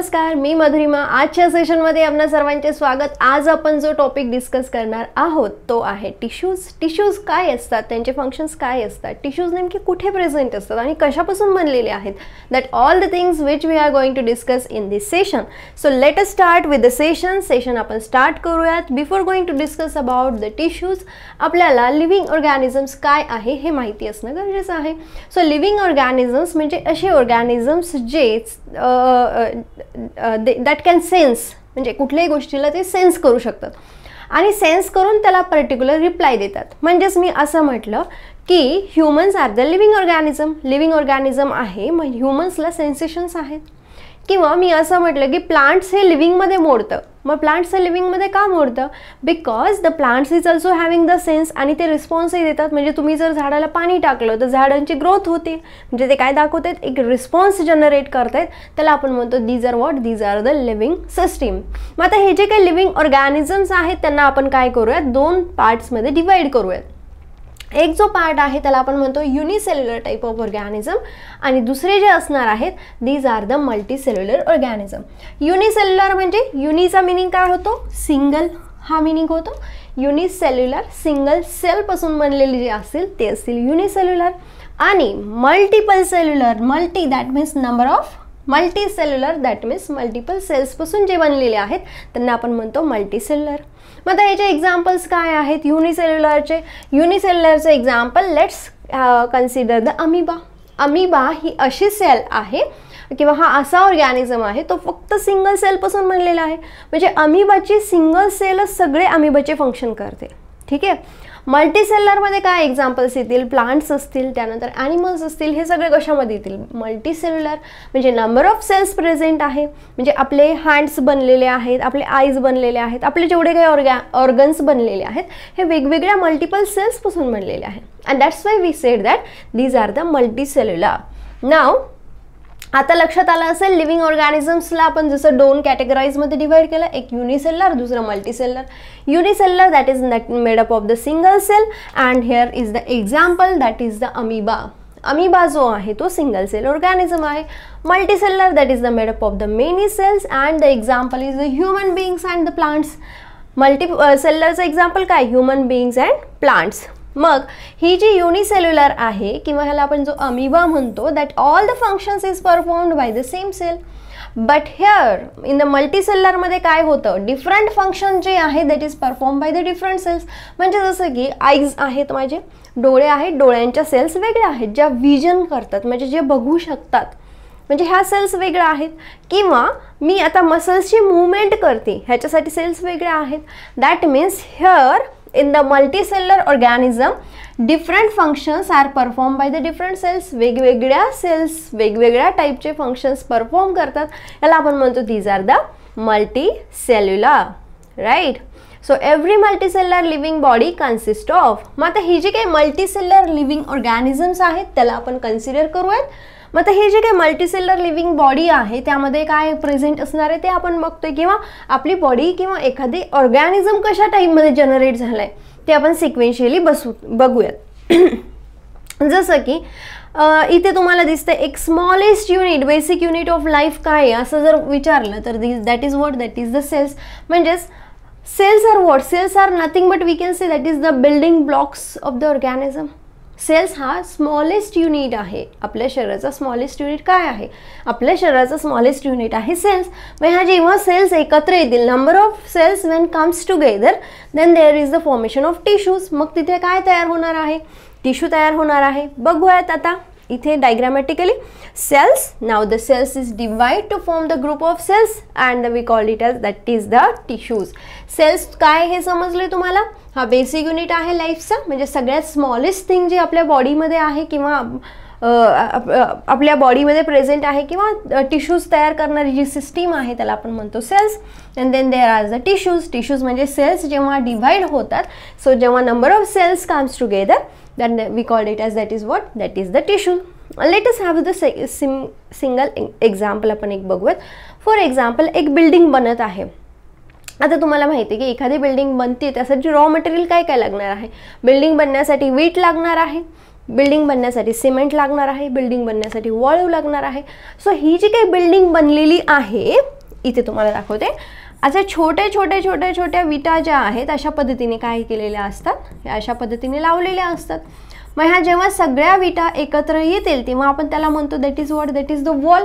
नमस्कार मी मधुरिमा आजच्या सेशनमध्ये आपल्या सर्वांचे स्वागत आज आपण जो टॉपिक डिस्कस करणार आहोत तो आहे टिश्यूज टिश्यूज काय असतात त्यांचे फंक्शन्स काय असतात टिश्यूज नेमके कुठे प्रेझेंट असतात आणि कशापासून बनलेले आहेत that all the things which we are going to discuss in this session so let us start with the session session आपण स्टार्ट करूयात before going to discuss about the tissues आपल्याला लिव्हिंग ऑर्गॅनिझम्स काय आहे हे माहिती असणं गरजेचं आहे सो लिव्हिंग ऑर्गॅनिझम्स म्हणजे असे ऑर्गॅनिझम्स जे दॅट कॅन सेन्स म्हणजे कुठल्याही गोष्टीला ते सेन्स करू शकतात आणि सेन्स करून त्याला पर्टिक्युलर रिप्लाय देतात म्हणजेच मी असं म्हटलं की humans are the living organism living organism आहे मग ह्युमन्सला सेन्सेशन्स आहेत किंवा मी असं म्हटलं की प्लांट्स हे लिव्हिंगमध्ये मोडतं मग प्लांट्स हे लिव्हिंगमध्ये का मोडतं because the plants is also having the sense आणि ते रिस्पॉन्सही देतात म्हणजे तुम्ही जर झाडाला पाणी टाकलं तर झाडांची ग्रोथ होते म्हणजे ते काय दाखवत एक रिस्पॉन्स जनरेट करतायत त्याला आपण म्हणतो these are what these are the living system मग आता हे जे काही लिव्हिंग ऑर्गॅनिझम्स आहेत त्यांना आपण काय करूयात दोन पार्ट्समध्ये डिवाईड करूयात एक जो पार्ट आहे त्याला आपण म्हणतो युनिसेल्युलर टाईप ऑफ ऑर्गॅनिझम आणि दुसरे जे असणार आहेत these are the multicellular organism unicellular म्हणजे युनिचा मिनिंग काय होतो सिंगल हा मिनिंग होतो युनिसेल्युलर सिंगल सेलपासून बनलेले जे असतील ते असतील युनिसेल्युलर आणि multiple cellular multi that means number of multicellular that means multiple सेल्सपासून जे बनलेले आहेत त्यांना आपण म्हणतो मल्टीसेल्युलर मग आता याचे एक्झाम्पल्स काय आहेत युनिसेल्युलरचे युनिसेल्युलरचं example let's consider the amoeba amoeba ही अशी सेल आहे किंवा हा असा ऑर्गॅनिझम आहे तो फक्त सिंगल सेलपासून बनलेला आहे म्हणजे अमिबाची सिंगल सेलच सगळे अमिबाचे फंक्शन करते ठीक आहे मल्टीसेलरमध्ये काय एक्झाम्पल्स येतील प्लांट्स असतील त्यानंतर ॲनिमल्स असतील हे सगळे कशामध्ये येतील मल्टीसेल्युलर म्हणजे नंबर ऑफ सेल्स प्रेझेंट आहे म्हणजे आपले हँड्स बनलेले आहेत आपले आईज बनलेले आहेत आपले जेवढे काही ऑर्गॅ ऑर्गन्स बनलेले आहेत हे वेगवेगळ्या मल्टिपल सेल्सपासून बनलेले आहेत and that's why we said that these are the multicellular now आता लक्षात आलं असेल लिव्हिंग ऑर्गॅनिझम्सला आपण जसं दोन कॅटेगराईजमध्ये डिवाईड केलं एक युनिसेल्युलर दुसरं multicellular unicellular that is not made up of the single cell and here is the example that is the amoeba amoeba जो आहे तो सिंगल सेल ऑर्गॅनिझम आहे multicellular that is the made up of the many cells and the example is the human beings and the plants multi सेल्लरचं example काय human beings and plants मग ही जी unicellular आहे किंवा ह्याला आपण जो अमिबा म्हणतो that all the functions is performed by the same cell but here in the मल्टीसेलरमध्ये काय होतं डिफरंट फंक्शन जे आहे that is perform by the different cells म्हणजे जसं की आईज आहेत माझे डोळे आहेत डोळ्यांच्या सेल्स वेगळ्या आहेत ज्या विजन करतात म्हणजे जे बघू शकतात म्हणजे ह्या सेल्स वेगळ्या आहेत किंवा मी आता मसल्सची मुवमेंट करते ह्याच्यासाठी सेल्स वेगळ्या आहेत that means here in the multicellular organism different functions are perform by the different cells वेगवेगळ्या सेल्स वेगवेगळ्या टाईपचे फंक्शन्स परफॉर्म करतात याला आपण म्हणतो these are the multicellular right so every multicellular living body consist of मग आता ही जी काही मल्टीसेल्युलर लिव्हिंग ऑर्गॅनिझम्स आहेत त्याला आपण कन्सिडर करूयात मग आता हे जे काही मल्टीसेलर लिव्हिंग बॉडी आहे त्यामध्ये काय प्रेझेंट असणार आहे ते आपण बघतोय किंवा आपली बॉडी किंवा एखादी ऑर्गॅनिझम कशा टाईपमध्ये जनरेट झालं आहे ते आपण सिक्वेन्शियली बसू बघूयात जसं की इथे तुम्हाला दिसतं एक smallest unit basic unit of life काय आहे असं जर विचारलं तर this that is what that is the cells म्हणजेच cells are what cells are nothing but we can say that is the building blocks of the organism cells हा smallest unit आहे आपल्या शरीराचा स्मॉलेस्ट युनिट काय आहे आपल्या शरीराचा smallest unit आहे सेल्स मग ह्या जेव्हा सेल्स एकत्र येतील number of cells when comes together then there is the formation of tissues मग तिथे काय तयार होणार आहे टिश्यू तयार होणार आहे बघूयात आता इथे diagrammatically cells now the cells is divide to form the group of cells and we call it as that is the tissues cells काय हे समजले तुम्हाला हा बेसिक युनिट आहे लाईफचा म्हणजे सगळ्यात स्मॉलेस्ट थिंग जे आपल्या बॉडीमध्ये आहे किंवा आपल्या बॉडीमध्ये प्रेझेंट आहे किंवा टिश्यूज तयार करणारी जी सिस्टीम आहे त्याला आपण म्हणतो cells and then there are the tissues tissues म्हणजे सेल्स जेव्हा डिव्हाइड होतात सो जेव्हा number of cells comes together than we called it as that is what that is the tissue let's have the say some single example आपण एक बघूयात for example एक building बनत आहे आता तुम्हाला माहिती आहे की एखादी बिल्डिंग बनते त्यासाठी रॉ मटेरियल काय काय लागणार आहे बिल्डिंग बनण्यासाठी वीट लागणार आहे बिल्डिंग बनण्यासाठी सिमेंट लागणार आहे बिल्डिंग बनण्यासाठी वळू लागणार आहे सो ही जी काही बिल्डिंग बनलेली आहे इथे तुम्हाला दाखवते असे छोटे छोटे छोट्या छोट्या विटा ज्या आहेत अशा पद्धतीने काय केलेल्या असतात अशा पद्धतीने लावलेल्या असतात मग ह्या जेव्हा सगळ्या विटा एकत्र येतील तेव्हा आपण त्याला म्हणतो that is what that is the wall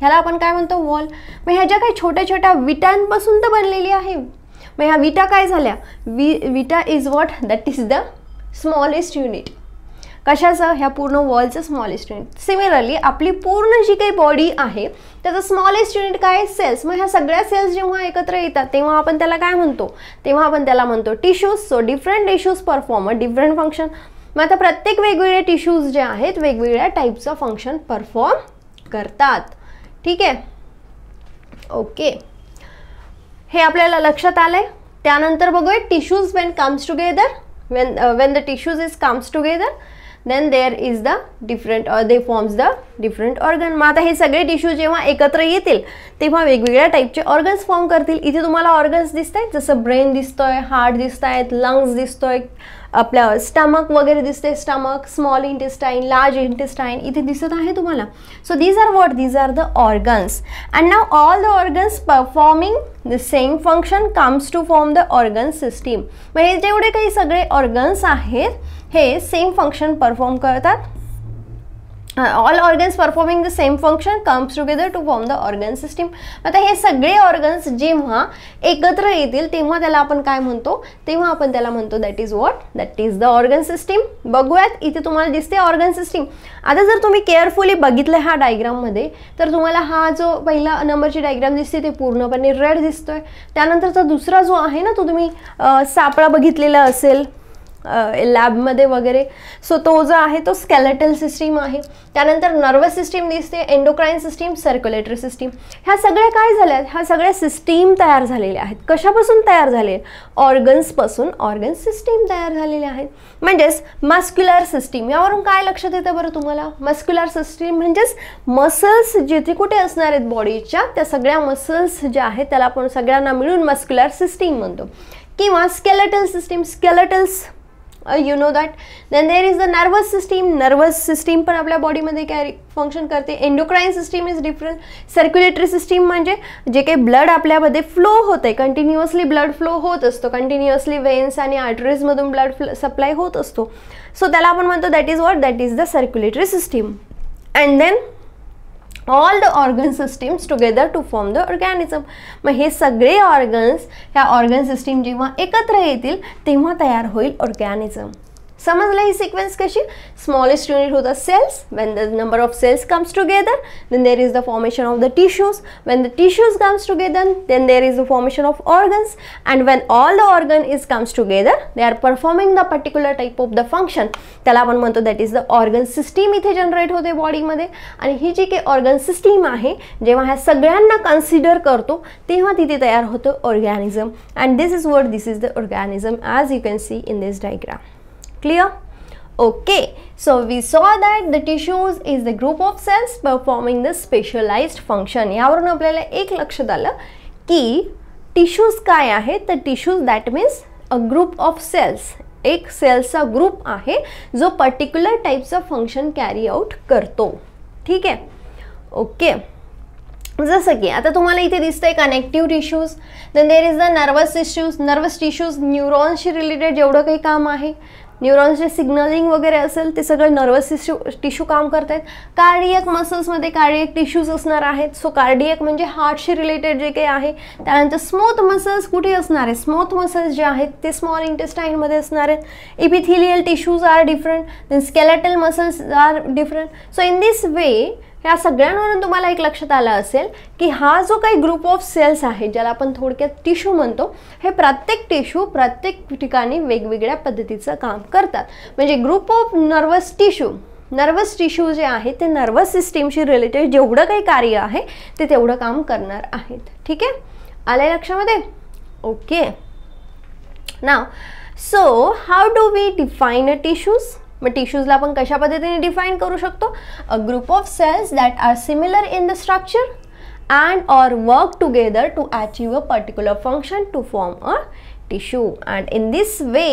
ह्याला आपण काय म्हणतो वॉल मग ह्या ज्या काही छोट्या छोट्या विटांपासून तर बनलेली आहे मग ह्या विटा काय झाल्या वि विटा is what that is the smallest unit कशाचं ह्या पूर्ण वर्ल्डचं स्मॉलेस्ट युनिट सिमिलरली आपली पूर्ण जी काही बॉडी आहे त्याचं स्मॉलेस्ट युनिट काय सेल्स मग ह्या सगळ्या सेल्स जेव्हा एकत्र येतात तेव्हा आपण त्याला काय म्हणतो तेव्हा आपण त्याला म्हणतो tissues so different tissues perform a different function मग आता प्रत्येक वेगवेगळे टिश्यूज जे आहेत वेगवेगळ्या टाईपचं फंक्शन परफॉर्म करतात ठीक आहे ओके हे आपल्याला लक्षात आलंय त्यानंतर बघूया tissues when comes together when when the tissues is comes together then there is the different or they forms the different organ मग आता हे सगळे टिश्यू जेव्हा एकत्र येतील तेव्हा वेगवेगळ्या टाईपचे ऑर्गन्स फॉर्म करतील इथे तुम्हाला ऑर्गन्स दिसत आहेत जसं ब्रेन दिसतोय हार्ट दिसत आहेत लंग्स दिसतोय आपल्या स्टमक वगैरे दिसते stomach small intestine large intestine इथे दिसत आहे तुम्हाला so these are what these are the organs and now all the organs performing the same function comes to form the organ system मग हे जेवढे काही सगळे ऑर्गन्स आहेत हे सेम फंक्शन परफॉर्म करतात all organs performing the same function comes together to form the organ system आता हे सगळे ऑर्गन्स जेव्हा एकत्र येतील तेव्हा त्याला आपण काय म्हणतो तेव्हा आपण त्याला म्हणतो that is what that is the organ system बघूयात इथे तुम्हाला दिसते ऑर्गन सिस्टीम आता जर तुम्ही केअरफुली बघितलं ह्या डायग्राममध्ये तर तुम्हाला हा जो पहिला नंबरची डायग्राम दिसते ते पूर्णपणे रेड दिसतोय त्यानंतरचा दुसरा जो आहे ना तो तुम्ही uh, सापळा बघितलेला असेल लॅबमध्ये वगैरे सो तो जो आहे तो स्केलेटल सिस्टीम आहे त्यानंतर नर्वस सिस्टीम दिसते एंडोक्राईन सिस्टीम सर्क्युलेटरी सिस्टीम ह्या सगळ्या काय झाल्या ह्या सगळ्या सिस्टीम तयार झालेल्या आहेत कशापासून तयार झाले ऑर्गन्सपासून ऑर्गन सिस्टीम तयार झालेल्या आहेत म्हणजेच मस्क्युलर सिस्टीम यावरून काय लक्षात येतं बरं तुम्हाला मस्क्युलर सिस्टीम म्हणजेच मसल्स जिथे कुठे असणार आहेत बॉडीच्या त्या सगळ्या मसल्स ज्या आहेत त्याला आपण सगळ्यांना मिळून मस्क्युलर सिस्टीम म्हणतो किंवा skeletal system skeletals you know that then there is the nervous system nervous system पण आपल्या बॉडीमध्ये कॅरी फंक्शन करते endocrine system is different circulatory system म्हणजे जे काही ब्लड आपल्यामध्ये फ्लो होते कंटिन्युअसली ब्लड फ्लो होत असतो कंटिन्युअसली वेन्स आणि आर्टरीजमधून ब्लड फ्ल सप्लाय होत असतो सो त्याला आपण म्हणतो that is what that is the circulatory system and then all the organ systems together to form the organism मग हे सगळे ऑर्गन्स ह्या ऑर्गन सिस्टीम जेव्हा एकत्र येतील तेव्हा तयार होईल ऑर्गॅनिझम समजलं ही सिक्वेन्स कशी स्मॉलेस्ट युनिट होतं cells when the number of cells comes together then there is the formation of the tissues when the tissues comes together then there is the formation of organs and when all the organ is comes together they are performing the particular type of the function त्याला आपण म्हणतो that is the organ system इथे generate होते बॉडीमध्ये आणि ही जी काही organ system आहे जेव्हा ह्या सगळ्यांना कन्सिडर करतो तेव्हा तिथे तयार होतं organism and this is word this is the organism as you can see in this diagram Clear? Okay so we saw that the tissues is the group of cells performing the specialized function. यावरून आपल्याला एक लक्षात आलं की tissues काय आहेत तर tissues that means a group of cells एक सेल्सचा ग्रुप आहे जो पर्टिक्युलर टाईपचं फंक्शन कॅरी आउट करतो ठीक आहे ओके जसं की आता तुम्हाला इथे दिसतंय connective tissues then there is the nervous tissues nervous tissues न्यूरॉन्सशी रिलेटेड जेवढं काही काम आहे जे सिग्नलिंग वगैरे असेल ते सगळं नर्वस टिश्यू टिश्यू काम करत आहेत कार्डियक मसल्समध्ये कार्डियक टिश्यूज असणार आहेत सो कार्डियक म्हणजे हार्टशी रिलेटेड जे काही आहे त्यानंतर स्मूथ मसल्स कुठे असणार आहे स्मूथ मसल्स जे आहेत ते स्मॉल इंटेस्टाईनमध्ये असणार आहेत epithelial tissues are different then skeletal muscles are different so in this way ह्या सगळ्यांवरून तुम्हाला एक लक्षात आलं असेल की हा जो काही ग्रुप ऑफ सेल्स आहे ज्याला आपण थोडक्यात टिश्यू म्हणतो हे प्रत्येक टिश्यू प्रत्येक ठिकाणी वेगवेगळ्या पद्धतीचं काम करतात म्हणजे group of nervous tissue nervous tissue जे आहे ते नर्वस सिस्टीमशी रिलेटेड जेवढं काही कार्य आहे ते तेवढं काम करणार आहेत ठीक आहे आलं लक्षामध्ये ओके नाव so how do we define a tissues मग टिश्यूजला आपण कशा पद्धतीने डिफाईन करू शकतो a group of cells that are similar in the structure and or work together to achieve a particular function to form a tissue and in this way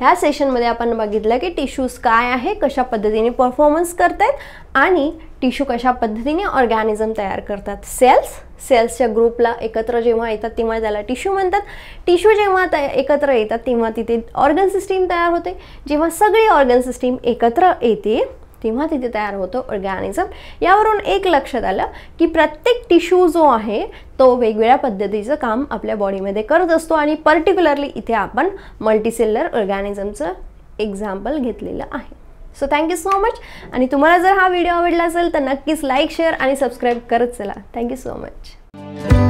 ह्या सेशनमध्ये आपण बघितलं की टिश्यूज काय आहे कशा पद्धतीने परफॉर्मन्स करतात आणि टिश्यू कशा पद्धतीने ऑर्गॅनिझम तयार करतात सेल्स सेल्सच्या ग्रुपला एकत्र जेव्हा येतात तेव्हा त्याला टिश्यू म्हणतात टिश्यू जेव्हा तया एकत्र येतात तेव्हा तिथे ऑर्गन सिस्टीम तयार होते जेव्हा सगळी ऑर्गन सिस्टीम एकत्र येते तेव्हा तिथे तयार होतो ऑर्गॅनिझम यावरून एक लक्षात आलं की प्रत्येक टिश्यू जो आहे तो वेगवेगळ्या पद्धतीचं काम आपल्या बॉडीमध्ये करत असतो आणि पर्टिक्युलरली इथे आपण मल्टीसेल्युलर ऑर्गॅनिझमचं एक्झाम्पल घेतलेलं आहे सो थँक्यू सो मच आणि तुम्हाला जर हा व्हिडिओ आवडला असेल तर नक्कीच लाईक शेअर आणि सबस्क्राईब करत चला थँक्यू सो मच